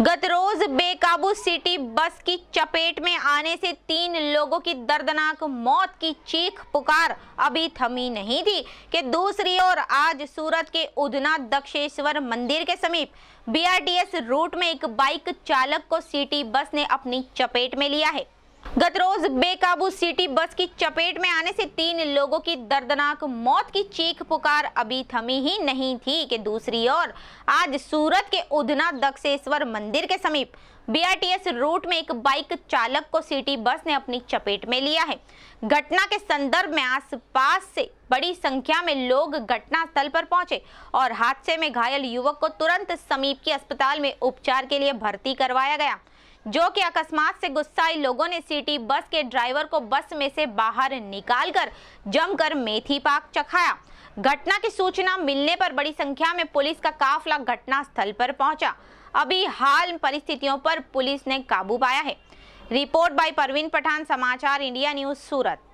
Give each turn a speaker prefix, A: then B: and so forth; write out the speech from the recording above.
A: गत रोज बेकाबू city bus की चपेट में आने से तीन लोगों की दर्दनाक मौत की चीख पुकार अभी थमी नहीं थी कि दूसरी ओर आज सूरत के उधना दक्षेश्वर मंदिर के समीप बीआरटीएस रूट में एक बाइक चालक को सिटी बस ने अपनी चपेट में लिया है गत रोज बेकाबू सिटी बस की चपेट में आने से तीन लोगों की दर्दनाक मौत की चीख पुकार अभी थमी ही नहीं थी कि दूसरी ओर आज सूरत के उधना दक्षेश्वर मंदिर के समीप बीआरटीएस रूट में एक बाइक चालक को सिटी बस ने अपनी चपेट में लिया है घटना के संदर्भ में आसपास से बड़ी संख्या में लोग घटना स्थल पर पहुंचे और हादसे में घायल युवक को तुरंत समीप के अस्पताल में उपचार के लिए भर्ती करवाया गया जो कि अकस्मात से गुस्साए लोगों ने सिटी बस के ड्राइवर को बस में से बाहर निकालकर जमकर मेथी पाक चखाया घटना की सूचना मिलने पर बड़ी संख्या में पुलिस का काफला घटना स्थल पर पहुंचा अभी हाल परिस्थितियों पर पुलिस ने काबू पाया है रिपोर्ट बाय परवीन पठान समाचार इंडिया न्यूज सूरत